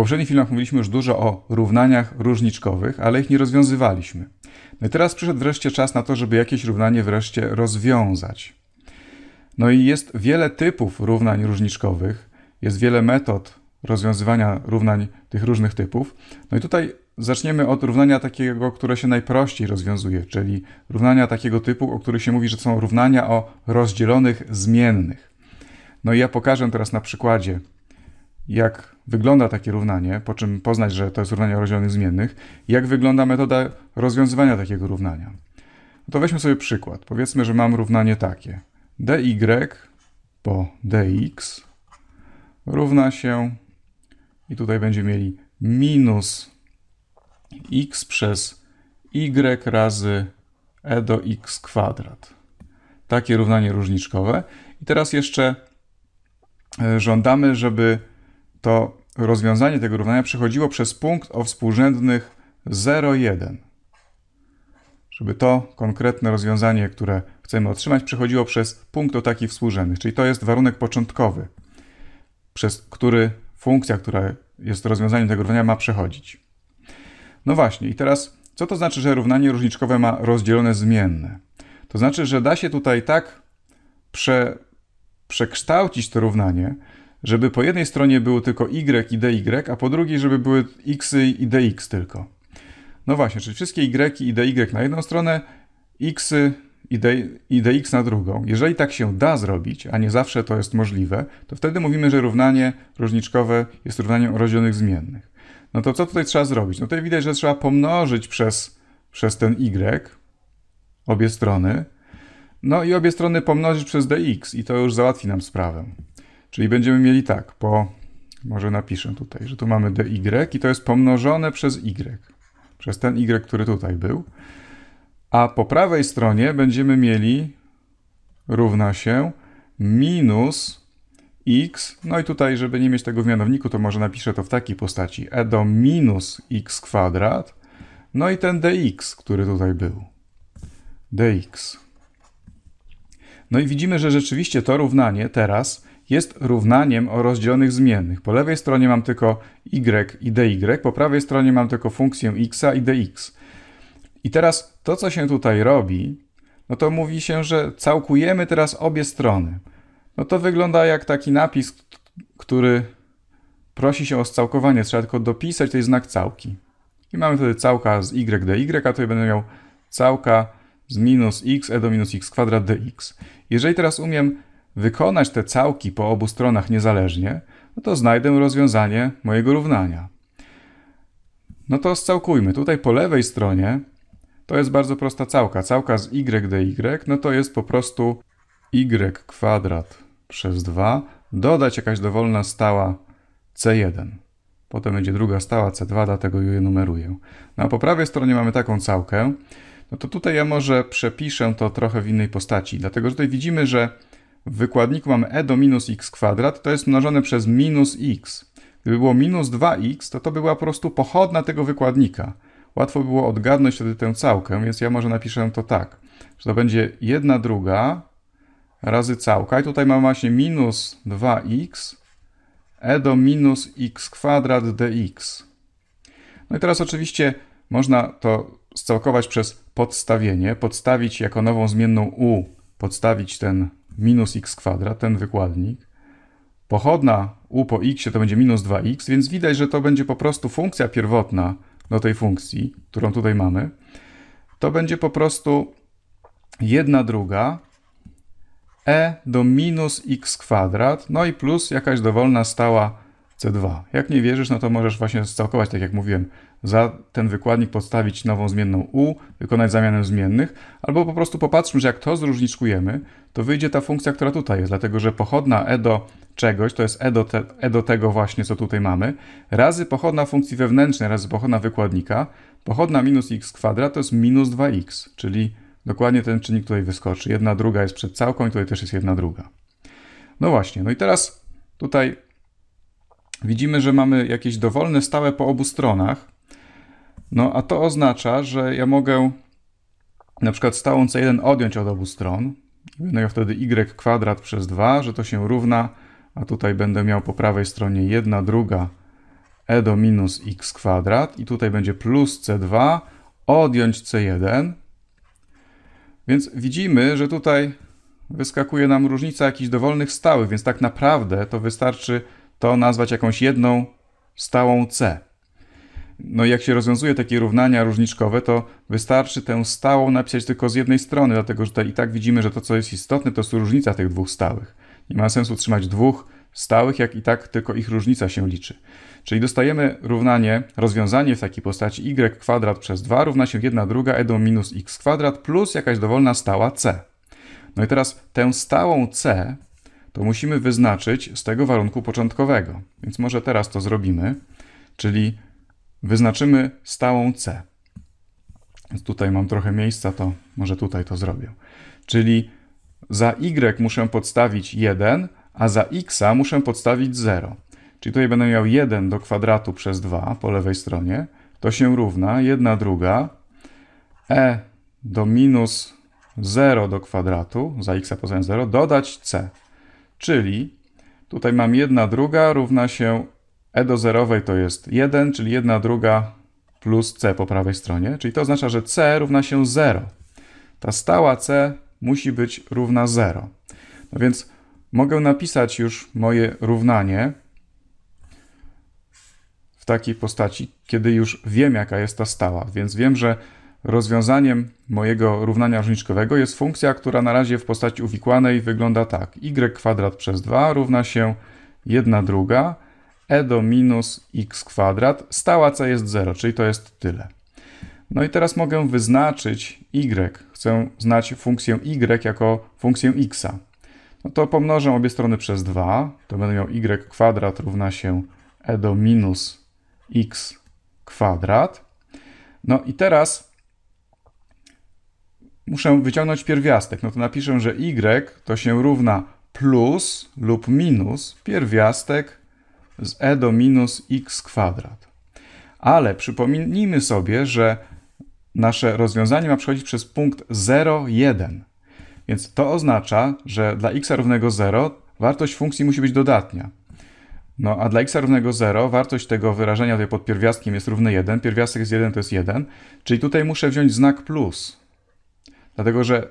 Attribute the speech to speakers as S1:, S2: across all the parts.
S1: poprzednich filmach mówiliśmy już dużo o równaniach różniczkowych, ale ich nie rozwiązywaliśmy. No i teraz przyszedł wreszcie czas na to, żeby jakieś równanie wreszcie rozwiązać. No i jest wiele typów równań różniczkowych, jest wiele metod rozwiązywania równań tych różnych typów. No i tutaj zaczniemy od równania takiego, które się najprościej rozwiązuje, czyli równania takiego typu, o których się mówi, że są równania o rozdzielonych zmiennych. No i ja pokażę teraz na przykładzie jak wygląda takie równanie, po czym poznać, że to jest równanie o rozdzielonych zmiennych, jak wygląda metoda rozwiązywania takiego równania. No to weźmy sobie przykład. Powiedzmy, że mam równanie takie. dy po dx równa się, i tutaj będziemy mieli minus x przez y razy e do x kwadrat. Takie równanie różniczkowe. I teraz jeszcze e, żądamy, żeby to rozwiązanie tego równania przechodziło przez punkt o współrzędnych 0,1. Żeby to konkretne rozwiązanie, które chcemy otrzymać, przechodziło przez punkt o takich współrzędnych, czyli to jest warunek początkowy, przez który funkcja, która jest rozwiązaniem tego równania, ma przechodzić. No właśnie, i teraz co to znaczy, że równanie różniczkowe ma rozdzielone zmienne? To znaczy, że da się tutaj tak prze, przekształcić to równanie, żeby po jednej stronie było tylko y i dy, a po drugiej, żeby były x i dx tylko. No właśnie, czyli wszystkie y i dy na jedną stronę, x i, dx na drugą. Jeżeli tak się da zrobić, a nie zawsze to jest możliwe, to wtedy mówimy, że równanie różniczkowe jest równaniem rozdzielonych zmiennych. No to co tutaj trzeba zrobić? No tutaj widać, że trzeba pomnożyć przez, przez ten y obie strony, no i obie strony pomnożyć przez dx i to już załatwi nam sprawę. Czyli będziemy mieli tak, po, może napiszę tutaj, że tu mamy dy i to jest pomnożone przez y, przez ten y, który tutaj był. A po prawej stronie będziemy mieli równa się minus x, no i tutaj, żeby nie mieć tego w mianowniku, to może napiszę to w takiej postaci, e do minus x kwadrat, no i ten dx, który tutaj był. dx. No i widzimy, że rzeczywiście to równanie teraz jest równaniem o rozdzielonych zmiennych. Po lewej stronie mam tylko y i dy, po prawej stronie mam tylko funkcję x i dx. I teraz to, co się tutaj robi, no to mówi się, że całkujemy teraz obie strony. No to wygląda jak taki napis, który prosi się o scałkowanie. Trzeba tylko dopisać tutaj znak całki. I mamy wtedy całka z y dy, a tutaj będę miał całka z minus x e do minus x kwadrat dx. Jeżeli teraz umiem wykonać te całki po obu stronach niezależnie, no to znajdę rozwiązanie mojego równania. No to scałkujmy. Tutaj po lewej stronie to jest bardzo prosta całka. Całka z y dy, no to jest po prostu y kwadrat przez 2, dodać jakaś dowolna stała c1. Potem będzie druga stała c2, dlatego ją numeruję. No a po prawej stronie mamy taką całkę. No to tutaj ja może przepiszę to trochę w innej postaci, dlatego że tutaj widzimy, że w wykładniku mamy e do minus x kwadrat, to jest mnożone przez minus x. Gdyby było minus 2x, to to była po prostu pochodna tego wykładnika. Łatwo było odgadnąć wtedy tę całkę, więc ja może napiszę to tak, że to będzie 1 druga razy całka i tutaj mamy właśnie minus 2x e do minus x kwadrat dx. No i teraz oczywiście można to scałkować przez podstawienie, podstawić jako nową zmienną u, podstawić ten minus x kwadrat, ten wykładnik. Pochodna u po x to będzie minus 2x, więc widać, że to będzie po prostu funkcja pierwotna do tej funkcji, którą tutaj mamy. To będzie po prostu 1 druga e do minus x kwadrat, no i plus jakaś dowolna stała c2. Jak nie wierzysz, no to możesz właśnie scałkować, tak jak mówiłem, za ten wykładnik podstawić nową zmienną u, wykonać zamianę zmiennych, albo po prostu popatrzmy, że jak to zróżniczkujemy, to wyjdzie ta funkcja, która tutaj jest, dlatego że pochodna e do czegoś, to jest e do, te, e do tego właśnie, co tutaj mamy, razy pochodna funkcji wewnętrznej, razy pochodna wykładnika, pochodna minus x kwadrat to jest minus 2x, czyli dokładnie ten czynnik tutaj wyskoczy. Jedna druga jest przed całką i tutaj też jest jedna druga. No właśnie, no i teraz tutaj widzimy, że mamy jakieś dowolne stałe po obu stronach, no a to oznacza, że ja mogę na przykład stałą C1 odjąć od obu stron. Będę miał wtedy y kwadrat przez 2, że to się równa, a tutaj będę miał po prawej stronie 1 druga e do minus x kwadrat i tutaj będzie plus c2 odjąć c1. Więc widzimy, że tutaj wyskakuje nam różnica jakichś dowolnych stałych, więc tak naprawdę to wystarczy to nazwać jakąś jedną stałą c. No i jak się rozwiązuje takie równania różniczkowe, to wystarczy tę stałą napisać tylko z jednej strony, dlatego że i tak widzimy, że to, co jest istotne, to jest różnica tych dwóch stałych. Nie ma sensu trzymać dwóch stałych, jak i tak tylko ich różnica się liczy. Czyli dostajemy równanie, rozwiązanie w takiej postaci y kwadrat przez 2 równa się 1 druga e do minus x kwadrat plus jakaś dowolna stała c. No i teraz tę stałą c to musimy wyznaczyć z tego warunku początkowego. Więc może teraz to zrobimy, czyli wyznaczymy stałą C. Więc tutaj mam trochę miejsca, to może tutaj to zrobię. Czyli za Y muszę podstawić 1, a za X muszę podstawić 0. Czyli tutaj będę miał 1 do kwadratu przez 2 po lewej stronie. To się równa 1 druga e do minus 0 do kwadratu, za x poza 0, dodać c. Czyli tutaj mam 1 druga równa się E do zerowej to jest 1, czyli 1 druga plus C po prawej stronie, czyli to oznacza, że C równa się 0. Ta stała C musi być równa 0. No więc mogę napisać już moje równanie w takiej postaci, kiedy już wiem, jaka jest ta stała. Więc wiem, że rozwiązaniem mojego równania różniczkowego jest funkcja, która na razie w postaci uwikłanej wygląda tak. y kwadrat przez 2 równa się 1 druga e do minus x kwadrat, stała co jest 0, czyli to jest tyle. No i teraz mogę wyznaczyć y. Chcę znać funkcję y jako funkcję x. -a. No to pomnożę obie strony przez 2, to będę miał y kwadrat równa się e do minus x kwadrat. No i teraz muszę wyciągnąć pierwiastek. No to napiszę, że y to się równa plus lub minus pierwiastek z e do minus x kwadrat. Ale przypomnijmy sobie, że nasze rozwiązanie ma przechodzić przez punkt 0, 1. Więc to oznacza, że dla x równego 0 wartość funkcji musi być dodatnia. No a dla x równego 0 wartość tego wyrażenia tutaj pod pierwiastkiem jest równy 1, pierwiastek jest 1 to jest 1, czyli tutaj muszę wziąć znak plus. Dlatego, że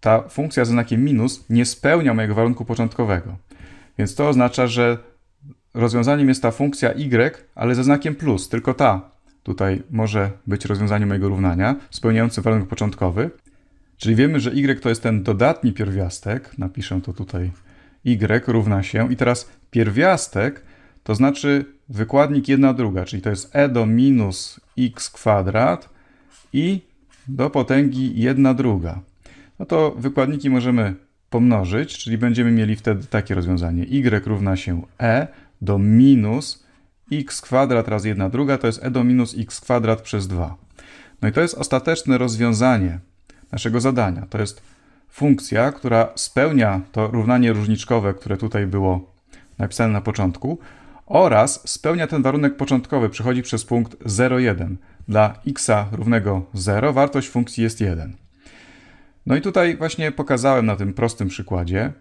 S1: ta funkcja ze znakiem minus nie spełnia mojego warunku początkowego. Więc to oznacza, że rozwiązaniem jest ta funkcja y, ale ze znakiem plus, tylko ta tutaj może być rozwiązaniem mojego równania, spełniający warunek początkowy. Czyli wiemy, że y to jest ten dodatni pierwiastek, napiszę to tutaj, y równa się i teraz pierwiastek to znaczy wykładnik 1 druga, czyli to jest e do minus x kwadrat i do potęgi 1 druga. No to wykładniki możemy pomnożyć, czyli będziemy mieli wtedy takie rozwiązanie. y równa się e do minus x kwadrat raz 1 druga, to jest e do minus x kwadrat przez 2. No i to jest ostateczne rozwiązanie naszego zadania. To jest funkcja, która spełnia to równanie różniczkowe, które tutaj było napisane na początku oraz spełnia ten warunek początkowy, przechodzi przez punkt 0,1. Dla x równego 0 wartość funkcji jest 1. No i tutaj właśnie pokazałem na tym prostym przykładzie,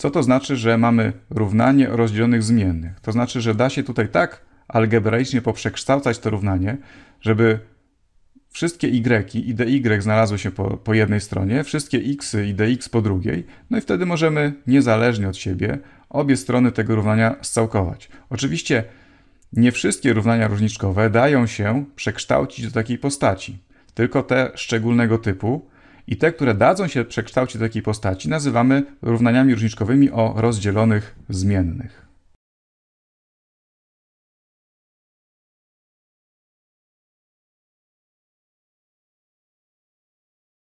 S1: co to znaczy, że mamy równanie o rozdzielonych zmiennych? To znaczy, że da się tutaj tak algebraicznie poprzekształcać to równanie, żeby wszystkie y i dy znalazły się po, po jednej stronie, wszystkie x i dx po drugiej, no i wtedy możemy niezależnie od siebie obie strony tego równania scałkować. Oczywiście nie wszystkie równania różniczkowe dają się przekształcić do takiej postaci, tylko te szczególnego typu, i te, które dadzą się przekształcić do takiej postaci, nazywamy równaniami różniczkowymi o rozdzielonych zmiennych.